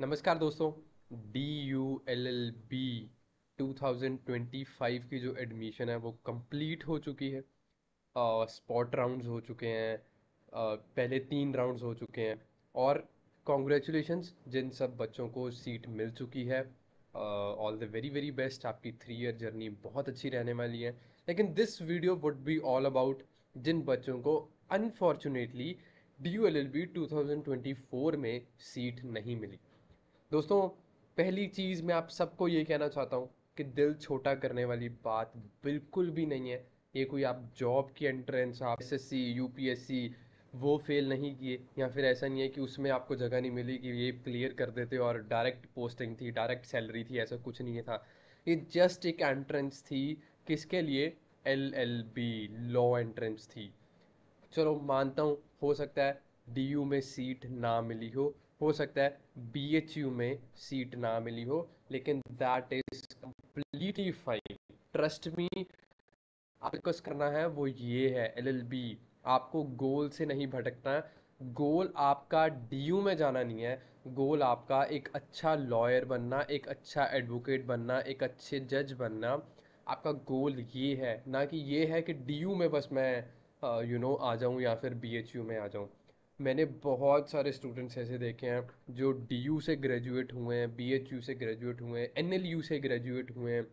नमस्कार दोस्तों D U L L B two thousand twenty five की जो एडमिशन है वो कंप्लीट हो चुकी है स्पॉट uh, राउंड्स हो चुके हैं uh, पहले तीन राउंड्स हो चुके हैं और कॉन्ग्रेचुलेशंस जिन सब बच्चों को सीट मिल चुकी है all the very very best आपकी थ्री ईयर जर्नी बहुत अच्छी रहने वाली है लेकिन this video would be all about जिन बच्चों को unfortunately D U L L B two thousand twenty four में सीट नहीं मिली दोस्तों पहली चीज़ मैं आप सबको ये कहना चाहता हूँ कि दिल छोटा करने वाली बात बिल्कुल भी नहीं है ये कोई आप जॉब की एंट्रेंस आप एस एस सी वो फेल नहीं किए या फिर ऐसा नहीं है कि उसमें आपको जगह नहीं मिली कि ये क्लियर कर देते और डायरेक्ट पोस्टिंग थी डायरेक्ट सैलरी थी ऐसा कुछ नहीं था ये जस्ट एक एंट्रेंस थी किसके लिए L L B law entrance थी चलो मानता हूँ हो सकता है यू में सीट ना मिली हो हो सकता है यू में सीट ना मिली हो लेकिन that is completely fine trust me focus करना है वो ये है बी आपको गोल से नहीं भटकना गोल आपका यू में जाना नहीं है गोल आपका एक अच्छा लॉयर बनना एक अच्छा एडवोकेट बनना एक अच्छे जज बनना आपका गोल ये है ना कि ये है कि यू में बस मैं यू नो आ जाऊँ या फिर यू में आ जाऊँ मैंने बहुत सारे स्टूडेंट्स ऐसे देखे हैं जो डी से ग्रेजुएट हुए हैं बी से ग्रेजुएट हुए हैं एन से ग्रेजुएट हुए हैं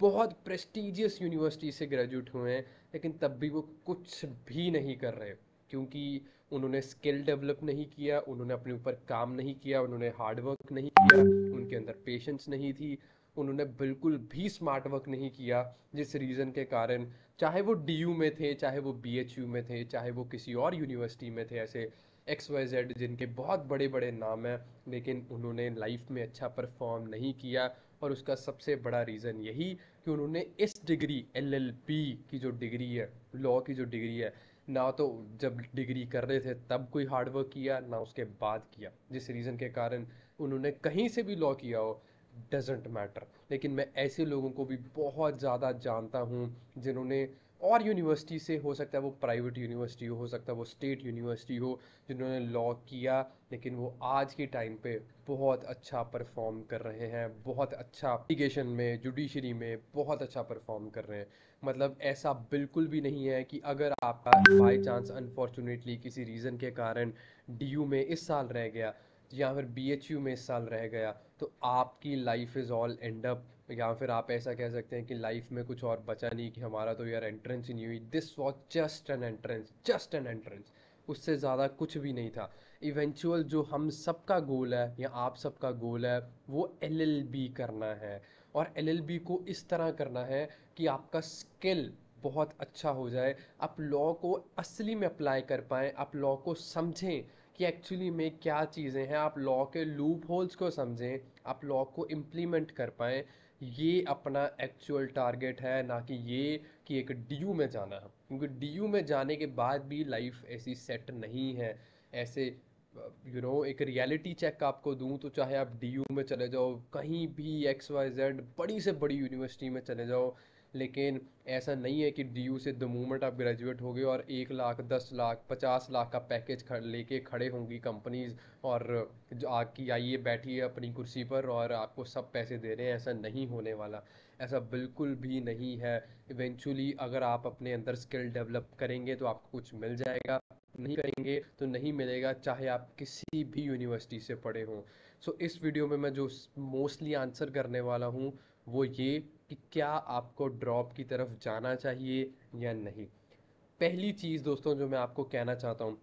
बहुत प्रेस्टिजियस यूनिवर्सिटी से ग्रेजुएट हुए हैं लेकिन तब भी वो कुछ भी नहीं कर रहे क्योंकि उन्होंने स्किल डेवलप नहीं किया उन्होंने अपने ऊपर काम नहीं किया उन्होंने हार्डवर्क नहीं किया उनके अंदर पेशेंस नहीं थी उन्होंने बिल्कुल भी स्मार्ट वर्क नहीं किया जिस रीज़न के कारण चाहे वो डी में थे चाहे वो बी में थे चाहे वो किसी और यूनिवर्सिटी में थे ऐसे एक्स वाई जेड जिनके बहुत बड़े बड़े नाम हैं लेकिन उन्होंने लाइफ में अच्छा परफॉर्म नहीं किया और उसका सबसे बड़ा रीज़न यही कि उन्होंने इस डिग्री पी की जो डिग्री है लॉ की जो डिग्री है ना तो जब डिग्री कर रहे थे तब कोई हार्डवर्क किया ना उसके बाद किया जिस रीज़न के कारण उन्होंने कहीं से भी लॉ किया हो डजेंट मैटर लेकिन मैं ऐसे लोगों को भी बहुत ज़्यादा जानता हूँ जिन्होंने और यूनिवर्सिटी से हो सकता है वो प्राइवेट यूनिवर्सिटी हो, हो सकता है वो स्टेट यूनिवर्सिटी हो जिन्होंने लॉ किया लेकिन वो आज के टाइम पे बहुत अच्छा परफॉर्म कर रहे हैं बहुत अच्छा एप्लीकेशन में जुडिशरी में बहुत अच्छा परफॉर्म कर रहे हैं मतलब ऐसा बिल्कुल भी नहीं है कि अगर आपका बाई चांस अनफॉर्चुनेटली किसी रीज़न के कारण डी में इस साल रह गया या फिर बी में इस साल रह गया तो आपकी life is all end up या फिर आप ऐसा कह सकते हैं कि लाइफ में कुछ और बचा नहीं कि हमारा तो यार एंट्रेंस ही नहीं हुई this was just an entrance just an entrance उससे ज़्यादा कुछ भी नहीं था इवेंचुअल जो हम सबका गोल है या आप सबका गोल है वो बी करना है और बी को इस तरह करना है कि आपका स्किल बहुत अच्छा हो जाए आप लॉ को असली में अप्लाई कर पाएँ आप लॉ को समझें कि एक्चुअली में क्या चीज़ें हैं आप लॉ के लूप होल्स को समझें आप लॉ को इम्प्लीमेंट कर पाएँ ये अपना एक्चुअल टारगेट है ना कि ये कि एक डी में जाना है क्योंकि डी में जाने के बाद भी लाइफ ऐसी सेट नहीं है ऐसे यू you नो know, एक रियलिटी चेक आपको दूँ तो चाहे आप डी में चले जाओ कहीं भी एक्स वाई जेड बड़ी से बड़ी यूनिवर्सिटी में चले जाओ लेकिन ऐसा नहीं है कि डी यू से द मोमेंट आप ग्रेजुएट हो गए और एक लाख दस लाख पचास लाख का पैकेज लेके खड़े होंगी कंपनीज और जो आके आइए बैठिए अपनी कुर्सी पर और आपको सब पैसे दे रहे हैं ऐसा नहीं होने वाला ऐसा बिल्कुल भी नहीं है इवेंचुअली अगर आप अपने अंदर स्किल डेवलप करेंगे तो आपको कुछ मिल जाएगा नहीं करेंगे तो नहीं मिलेगा चाहे आप किसी भी यूनिवर्सिटी से पढ़े हों सो so, इस वीडियो में मैं जो मोस्टली आंसर करने वाला हूँ वो ये कि क्या आपको ड्रॉप की तरफ जाना चाहिए या नहीं पहली चीज़ दोस्तों जो मैं आपको कहना चाहता हूँ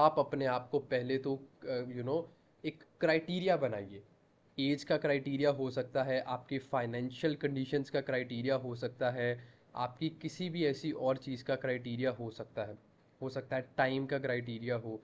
आप अपने आप को पहले तो यू नो एक क्राइटेरिया बनाइए एज का क्राइटेरिया हो सकता है आपके फाइनेंशियल कंडीशंस का क्राइटेरिया हो सकता है आपकी किसी भी ऐसी और चीज़ का क्राइटेरिया हो सकता है हो सकता है टाइम का क्राइटेरिया हो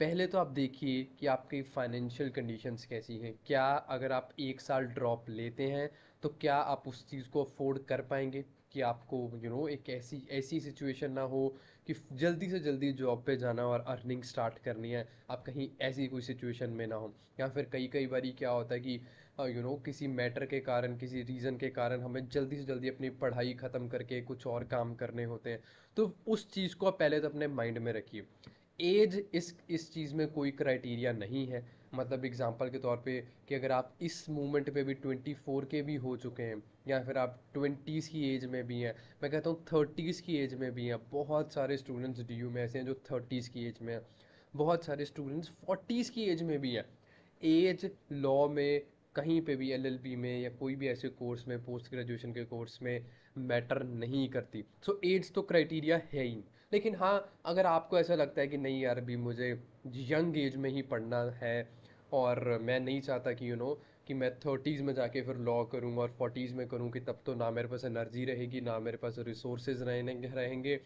पहले तो आप देखिए कि आपकी फ़ाइनेंशियल कंडीशंस कैसी हैं क्या अगर आप एक साल ड्रॉप लेते हैं तो क्या आप उस चीज़ को अफोर्ड कर पाएंगे कि आपको यू you नो know, एक ऐसी ऐसी सिचुएशन ना हो कि जल्दी से जल्दी जॉब पे जाना और अर्निंग स्टार्ट करनी है आप कहीं ऐसी कोई सिचुएशन में ना हो या फिर कई कई बारी क्या होता है कि यू नो know, किसी मैटर के कारण किसी रीज़न के कारण हमें जल्दी से जल्दी अपनी पढ़ाई ख़त्म करके कुछ और काम करने होते हैं तो उस चीज़ को आप पहले तो अपने माइंड में रखिए एज इस इस चीज़ में कोई क्राइटेरिया नहीं है मतलब एग्जांपल के तौर पे कि अगर आप इस मोमेंट पे भी 24 के भी हो चुके हैं या फिर आप ट्वेंटीज़ की एज में भी हैं मैं कहता हूँ थर्टीज़ की एज में भी हैं बहुत सारे स्टूडेंट्स डी में ऐसे हैं जो थर्टीज़ की एज में हैं बहुत सारे स्टूडेंट्स 40s की एज में भी हैं एज लॉ में कहीं पे भी एलएलबी में या कोई भी ऐसे कोर्स में पोस्ट ग्रेजुएशन के कोर्स में मैटर नहीं करती सो so, एज तो क्राइटेरिया है ही लेकिन हाँ अगर आपको ऐसा लगता है कि नहीं यार अभी मुझे यंग एज में ही पढ़ना है और मैं नहीं चाहता कि यू you नो know, कि मैं थर्टीज़ में जाके फिर लॉ करूँ और फोर्टीज़ में करूँ कि तब तो ना मेरे पास एनर्जी रहेगी ना मेरे पास रिसोर्सेज रहने रहेंगे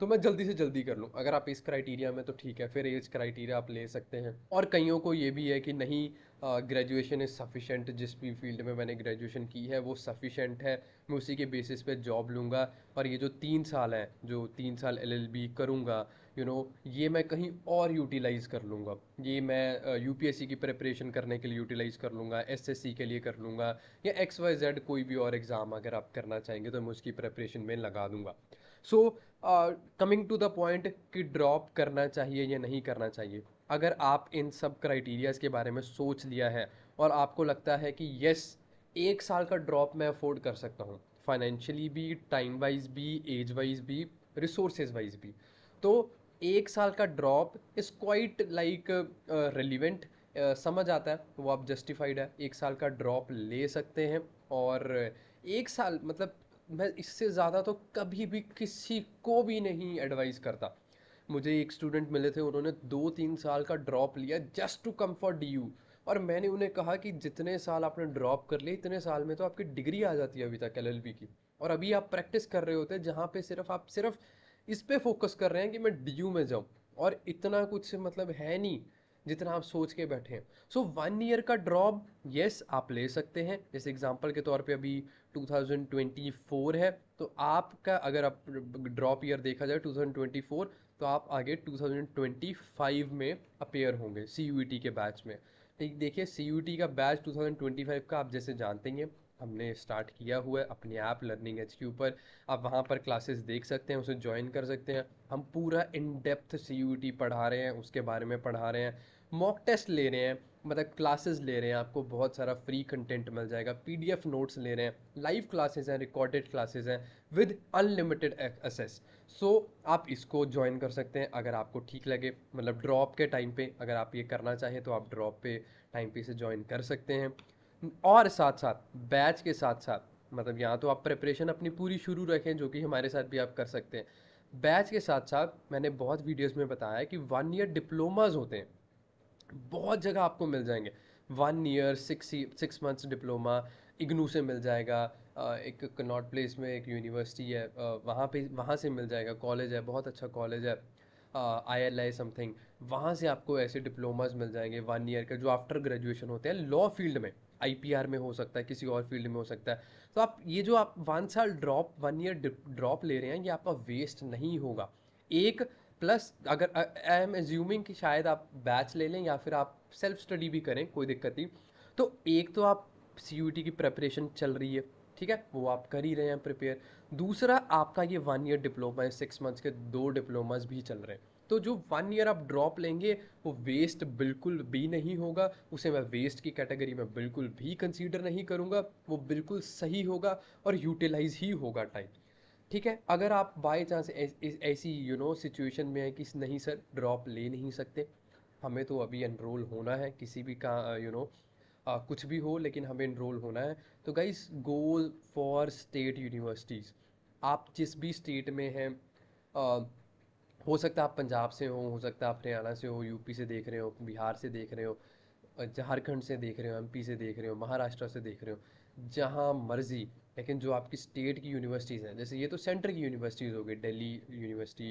तो मैं जल्दी से जल्दी कर लूँ अगर आप इस क्राइटेरिया में तो ठीक है फिर एज क्राइटेरिया आप ले सकते हैं और कईयों को ये भी है कि नहीं ग्रेजुएशन इज़ सफिशेंट जिस भी फील्ड में मैंने ग्रेजुएशन की है वो सफिशेंट है मैं उसी के बेसिस पे जॉब लूँगा और ये जो तीन साल हैं जो तीन साल एलएलबी करूँगा यू नो ये मैं कहीं और यूटिलाइज़ कर लूँगा ये मैं यूपीएससी की प्रिपरेशन करने के लिए यूटिलाइज़ कर लूँगा सी के लिए कर लूँगा या एक्स वाई जेड कोई भी और एग्ज़ाम अगर आप करना चाहेंगे तो मैं उसकी प्रिपरेशन में लगा दूँगा so coming to the point कि ड्रॉप करना चाहिए या नहीं करना चाहिए अगर आप इन सब क्राइटेरियाज़ के बारे में सोच लिया है और आपको लगता है कि येस एक साल का ड्रॉप मैं अफोर्ड कर सकता हूँ फाइनेंशियली भी टाइम वाइज भी एज वाइज भी रिसोर्सेज वाइज भी तो एक साल का drop is quite like relevant समझ आता है वो आप जस्टिफाइड है एक साल का ड्रॉप ले सकते हैं और एक साल मतलब मैं इससे ज़्यादा तो कभी भी किसी को भी नहीं एडवाइस करता मुझे एक स्टूडेंट मिले थे उन्होंने दो तीन साल का ड्रॉप लिया just to come for D U और मैंने उन्हें कहा कि जितने साल आपने ड्रॉप कर लिए इतने साल में तो आपकी डिग्री आ जाती है अभी तक एल की और अभी आप प्रैक्टिस कर रहे होते हैं जहाँ पे सिर्फ आप सिर्फ इस पर फोकस कर रहे हैं कि मैं डी में जाऊँ और इतना कुछ मतलब है नहीं जितना आप सोच के बैठे हैं सो वन ईयर का ड्रॉप येस आप ले सकते हैं जैसे एग्ज़ाम्पल के तौर पे अभी 2024 है तो आपका अगर आप ड्रॉप ईयर देखा जाए 2024 तो आप आगे 2025 में अपेयर होंगे सी के बैच में ठीक देखिए सी का बैच 2025 का आप जैसे जानते हैं हमने स्टार्ट किया हुआ है अपने आप लर्निंग एच के ऊपर आप वहाँ पर क्लासेस देख सकते हैं उसे ज्वाइन कर सकते हैं हम पूरा इन डेप्थ सी पढ़ा रहे हैं उसके बारे में पढ़ा रहे हैं मॉक टेस्ट ले रहे हैं मतलब क्लासेस ले रहे हैं आपको बहुत सारा फ्री कंटेंट मिल जाएगा पीडीएफ नोट्स ले रहे हैं लाइव क्लासेस हैं रिकॉर्डेड क्लासेस हैं विद अनलिमिटेड एक्सेस सो आप इसको ज्वाइन कर सकते हैं अगर आपको ठीक लगे मतलब ड्रॉप के टाइम पे अगर आप ये करना चाहें तो आप ड्रॉप पे टाइम पे इसे ज्वाइन कर सकते हैं और साथ साथ बैच के साथ साथ मतलब यहाँ तो आप प्रिपरेशन अपनी पूरी शुरू रखें जो कि हमारे साथ भी आप कर सकते हैं बैच के साथ साथ मैंने बहुत वीडियोस में बताया कि वन ईयर डिप्लोमाज होते हैं बहुत जगह आपको मिल जाएंगे one year six six months diploma IGNOU से मिल जाएगा एक कनॉट प्लेस में एक यूनिवर्सिटी है वहाँ पे वहाँ से मिल जाएगा कॉलेज है बहुत अच्छा कॉलेज है आई एल आई समथिंग वहाँ से आपको ऐसे डिप्लोमाज मिल जाएंगे वन ईयर के जो आफ्टर ग्रेजुएशन होते हैं लॉ फील्ड में आई में हो सकता है किसी और फील्ड में हो सकता है तो आप ये जो आप वन साल ड्रॉप वन ईयर ड्रॉप ले रहे हैं ये आपका वेस्ट नहीं होगा एक प्लस अगर आई एम एज्यूमिंग कि शायद आप बैच ले लें या फिर आप सेल्फ स्टडी भी करें कोई दिक्कत नहीं तो एक तो आप सी की प्रिपरेशन चल रही है ठीक है वो आप कर ही रहे हैं प्रिपेयर दूसरा आपका ये वन ईयर डिप्लोमा है सिक्स मंथ्स के दो डिप्लोमास भी चल रहे हैं तो जो वन ईयर आप ड्रॉप लेंगे वो वेस्ट बिल्कुल भी नहीं होगा उसे मैं वेस्ट की कैटेगरी में बिल्कुल भी कंसीडर नहीं करूँगा वो बिल्कुल सही होगा और यूटिलाइज ही होगा टाइम ठीक है अगर आप बाई चांस ऐसी यू नो सिचुएशन में है कि नहीं सर ड्रॉप ले नहीं सकते हमें तो अभी एनरोल होना है किसी भी का यू नो कुछ भी हो लेकिन हमें इनरोल होना है तो guys go for state universities आप जिस भी स्टेट में हैं हो सकता है आप पंजाब से हो हो सकता है आप हरियाणा से हो यूपी से देख रहे हो बिहार से देख रहे हो झारखंड से देख रहे हो एमपी से देख रहे हो महाराष्ट्र से देख रहे हो जहाँ मर्जी लेकिन जो आपकी स्टेट की यूनिवर्सिटीज़ हैं जैसे ये तो सेंटर की यूनिवर्सिटीज़ हो गई Delhi University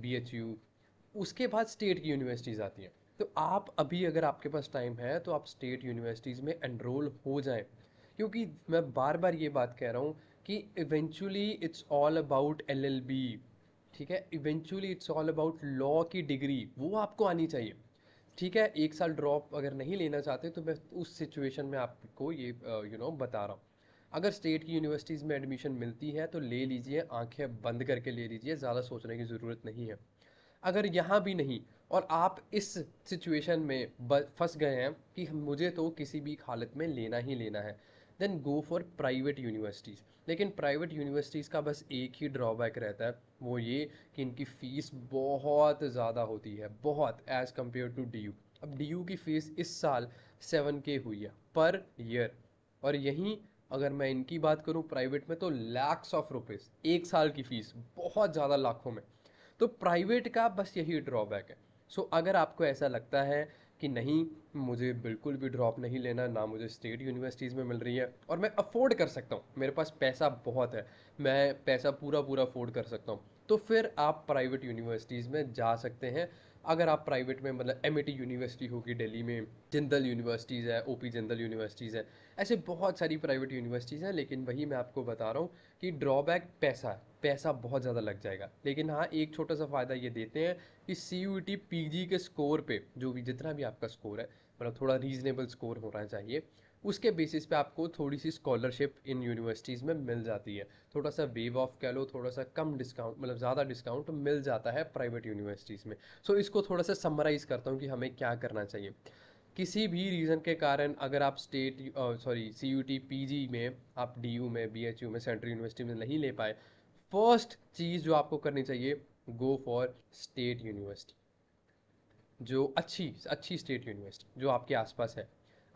B H U उसके बाद स्टेट की यूनिवर्सिटीज़ आती हैं तो आप अभी अगर आपके पास टाइम है तो आप स्टेट यूनिवर्सिटीज़ में एनरोल हो जाए क्योंकि मैं बार बार ये बात कह रहा हूँ कि eventually it's all about L L B ठीक है eventually it's all about law की डिग्री वो आपको आनी चाहिए ठीक है एक साल ड्रॉप अगर नहीं लेना चाहते तो मैं उस सिचुएशन में आपको ये यू नो बता रहा हूँ अगर स्टेट की यूनिवर्सिटीज़ में एडमिशन मिलती है तो ले लीजिए आंखें बंद करके ले लीजिए ज़्यादा सोचने की ज़रूरत नहीं है अगर यहाँ भी नहीं और आप इस सिचुएशन में फंस गए हैं कि मुझे तो किसी भी हालत में लेना ही लेना है then go for private universities लेकिन प्राइवेट यूनिवर्सिटीज़ का बस एक ही ड्रॉबैक रहता है वो ये कि इनकी फ़ीस बहुत ज़्यादा होती है बहुत एज़ कम्पेयर टू डी अब डी की फ़ीस इस साल सेवन के हुई है पर ईयर और यहीं अगर मैं इनकी बात करूँ प्राइवेट में तो लैक्स ऑफ रुपीस एक साल की फ़ीस बहुत ज़्यादा लाखों में तो प्राइवेट का बस यही ड्रॉबैक है सो so, अगर आपको ऐसा लगता है कि नहीं मुझे बिल्कुल भी ड्रॉप नहीं लेना ना मुझे स्टेट यूनिवर्सिटीज़ में मिल रही है और मैं अफोर्ड कर सकता हूँ मेरे पास पैसा बहुत है मैं पैसा पूरा पूरा अफोर्ड कर सकता हूँ तो फिर आप प्राइवेट यूनिवर्सिटीज़ में जा सकते हैं अगर आप प्राइवेट में मतलब एम यूनिवर्सिटी होगी दिल्ली में जिंदल यूनिवर्सिटीज़ है ओ जिंदल यूनिवर्सिटीज़ है ऐसे बहुत सारी प्राइवेट यूनिवर्सिटीज़ हैं लेकिन वही मैं आपको बता रहा हूँ कि ड्रॉबैक पैसा पैसा बहुत ज़्यादा लग जाएगा लेकिन हाँ एक छोटा सा फ़ायदा ये देते हैं कि सी यू के स्कोर पे जो भी जितना भी आपका स्कोर है मतलब थोड़ा रीजनेबल स्कोर होना चाहिए उसके बेसिस पे आपको थोड़ी सी स्कॉलरशिप इन यूनिवर्सिटीज़ में मिल जाती है थोड़ा सा वेव ऑफ कह लो थोड़ा सा कम डिस्काउंट मतलब ज़्यादा डिस्काउंट मिल जाता है प्राइवेट यूनिवर्सिटीज़ में सो so, इसको थोड़ा सा समराइज़ करता हूँ कि हमें क्या करना चाहिए किसी भी रीज़न के कारण अगर आप state sorry C U E T P G आप डी यू में बी एच यू में सेंट्रल यूनिवर्सिटी में नहीं ले पाए फर्स्ट चीज़ जो आपको करनी चाहिए गो फॉर स्टेट यूनिवर्सिटी जो अच्छी अच्छी स्टेट यूनिवर्सिटी जो आपके आसपास है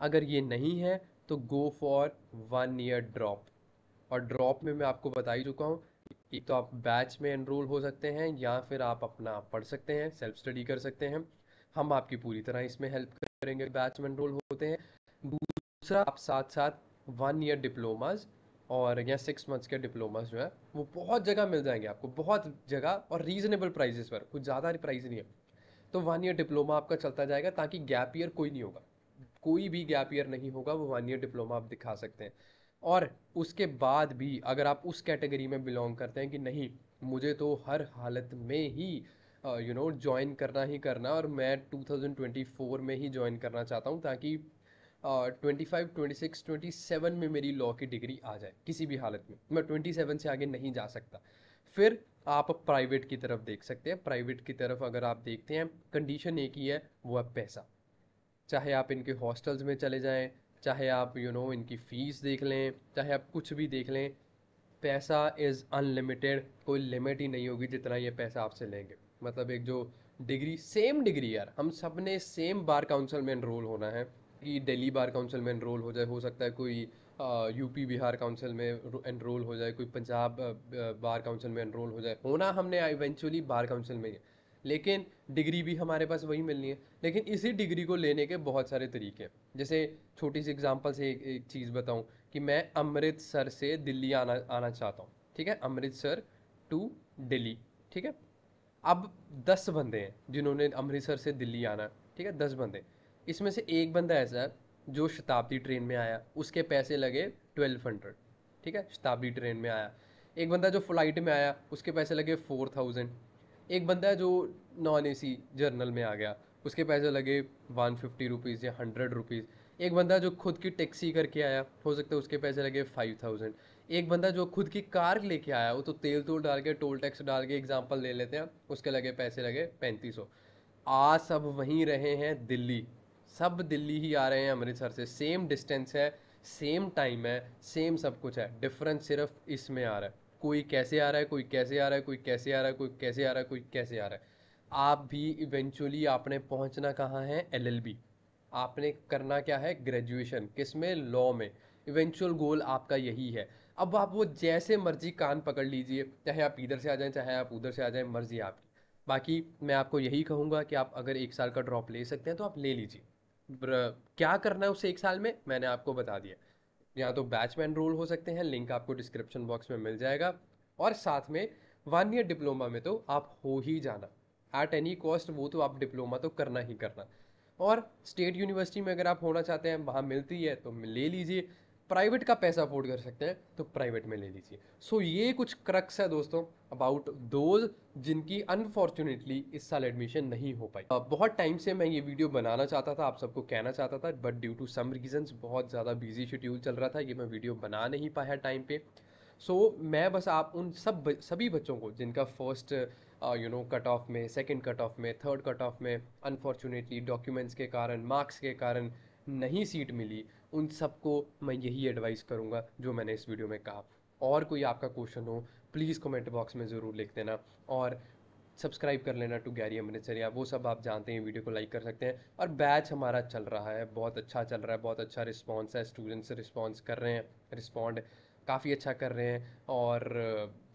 अगर ये नहीं है तो go for one year drop और ड्रॉप में मैं आपको बता ही चुका हूँ एक तो आप बैच में एनरोल हो सकते हैं या फिर आप अपना पढ़ सकते हैं सेल्फ स्टडी कर सकते हैं हम आपकी पूरी तरह इसमें हेल्प करेंगे बैच में एनरोल होते हैं दूसरा आप साथ साथ वन ईयर डिप्लोमाज और या सिक्स मंथ्स के डिप्लोमास जो है वो बहुत जगह मिल जाएंगे आपको बहुत जगह और रीजनेबल प्राइजेस पर कुछ ज़्यादा प्राइस नहीं है तो वन ईयर डिप्लोमा आपका चलता जाएगा ताकि गैप ईयर कोई नहीं होगा कोई भी गैप ईयर नहीं होगा वो वन ईयर डिप्लोमा आप दिखा सकते हैं और उसके बाद भी अगर आप उस कैटेगरी में बिलोंग करते हैं कि नहीं मुझे तो हर हालत में ही यू नो ज्वाइन करना ही करना और मैं 2024 में ही ज्वाइन करना चाहता हूँ ताकि twenty five twenty six twenty seven में मेरी लॉ की डिग्री आ जाए किसी भी हालत में मैं ट्वेंटी सेवन से आगे नहीं जा सकता फिर आप प्राइवेट की तरफ देख सकते हैं प्राइवेट की तरफ अगर आप देखते हैं कंडीशन एक ही है वो है पैसा चाहे आप इनके हॉस्टल्स में चले जाएं चाहे आप यू you नो know, इनकी फ़ीस देख लें चाहे आप कुछ भी देख लें पैसा इज़ अनलिमिटेड कोई लिमिट ही नहीं होगी जितना ये पैसा आपसे लेंगे मतलब एक जो डिग्री सेम डिग्री यार हम सब ने सेम बार काउंसिल में इनरोल होना है कि दिल्ली बार काउंसिल में इनरोल हो जाए हो सकता है कोई यूपी बिहार काउंसिल में इनरोल हो जाए कोई पंजाब बार काउंसिल में इनरोल हो जाए होना हमने इवेंचुअली बार काउंसिल में ही लेकिन डिग्री भी हमारे पास वही मिलनी है लेकिन इसी डिग्री को लेने के बहुत सारे तरीके हैं जैसे छोटी सी एग्जांपल से एक, एक चीज़ बताऊं कि मैं अमृतसर से दिल्ली आना आना चाहता हूँ ठीक है अमृतसर टू दिल्ली ठीक है अब दस बंदे हैं जिन्होंने अमृतसर से दिल्ली आना ठीक है दस बंदे इसमें से एक बंदा ऐसा है जो शताब्दी ट्रेन में आया उसके पैसे लगे ट्वेल्व हंड्रेड ठीक है शताब्दी ट्रेन में आया एक बंदा जो फ्लाइट में आया उसके पैसे लगे फोर थाउजेंड एक बंदा है जो नॉन ए सी जर्नल में आ गया उसके पैसे लगे वन फिफ्टी रुपीज़ या हंड्रेड रुपीज़ एक बंदा जो खुद की टैक्सी करके आया हो सकता है उसके पैसे लगे फाइव थाउजेंड एक बंदा जो खुद की कार लेके आया वो तो तेल तूल डाल के टोल टैक्स डाल के एग्जाम्पल ले लेते हैं उसके लगे पैसे लगे पैंतीस सौ आ सब वहीं रहे हैं दिल्ली सब दिल्ली ही आ रहे हैं अमृतसर से सेम डिस्टेंस है सेम टाइम है सेम सब कुछ है डिफरेंस सिर्फ इसमें आ रहा है कोई कैसे आ रहा है कोई कैसे आ रहा है कोई कैसे आ रहा है कोई कैसे आ रहा है कोई कैसे आ रहा है आप भी इवेंचुअली आपने पहुंचना कहाँ है एल आपने करना क्या है ग्रेजुएशन किस में लॉ में इवेंचुअल गोल आपका यही है अब आप वो जैसे मर्जी कान पकड़ लीजिए चाहे आप इधर से आ जाएं चाहे आप उधर से आ जाएं मर्जी आपकी बाकी मैं आपको यही कहूँगा कि आप अगर एक साल का ड्रॉप ले सकते हैं तो आप ले लीजिए क्या करना है उसे एक साल में मैंने आपको बता दिया या तो बैचमैन रोल हो सकते हैं लिंक आपको डिस्क्रिप्शन बॉक्स में मिल जाएगा और साथ में वन ईयर डिप्लोमा में तो आप हो ही जाना एट एनी कॉस्ट वो तो आप डिप्लोमा तो करना ही करना और स्टेट यूनिवर्सिटी में अगर आप होना चाहते हैं वहाँ मिलती है तो ले लीजिए प्राइवेट का पैसा अफोर्ड कर सकते हैं तो प्राइवेट में ले लीजिए सो so, ये कुछ क्रक्स है दोस्तों अबाउट दोज जिनकी अनफॉर्चुनेटली इस साल एडमिशन नहीं हो पाई uh, बहुत टाइम से मैं ये वीडियो बनाना चाहता था आप सबको कहना चाहता था but due to some reason बहुत ज़्यादा बिजी शेड्यूल चल रहा था ये मैं वीडियो बना नहीं पाया टाइम पे सो so, मैं बस आप उन सब सभी बच्चों को जिनका first you know cut off में सेकेंड कट ऑफ में थर्ड कट ऑफ में अनफॉर्चुनेटली डॉक्यूमेंट्स के कारण मार्क्स के कारण नहीं सीट मिली उन सबको मैं यही एडवाइस करूँगा जो मैंने इस वीडियो में कहा और कोई आपका क्वेश्चन हो प्लीज़ कमेंट बॉक्स में ज़रूर लिख देना और सब्सक्राइब कर लेना टू गैरी अमृतसरिया वो सब आप जानते हैं वीडियो को लाइक कर सकते हैं और बैच हमारा चल रहा है बहुत अच्छा चल रहा है बहुत अच्छा रिस्पॉन्स है स्टूडेंट्स रिस्पॉन्स कर रहे हैं रिस्पॉन्ड काफ़ी अच्छा कर रहे हैं और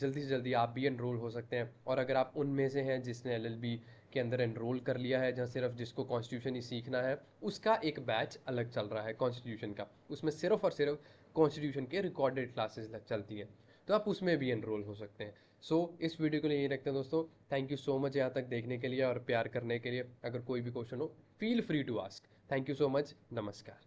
जल्दी से जल्दी आप भी इनरोल हो सकते हैं और अगर आप उनमें से हैं जिसने एल के अंदर एनरोल कर लिया है जहाँ सिर्फ जिसको कॉन्स्टिट्यूशन ही सीखना है उसका एक बैच अलग चल रहा है कॉन्स्टिट्यूशन का उसमें सिर्फ और सिर्फ कॉन्स्टिट्यूशन के रिकॉर्डेड क्लासेस चलती हैं तो आप उसमें भी एनरोल हो सकते हैं सो so, इस वीडियो को लिए यही रखते हैं दोस्तों थैंक यू सो मच यहाँ तक देखने के लिए और प्यार करने के लिए अगर कोई भी क्वेश्चन हो feel free to ask thank you so much नमस्कार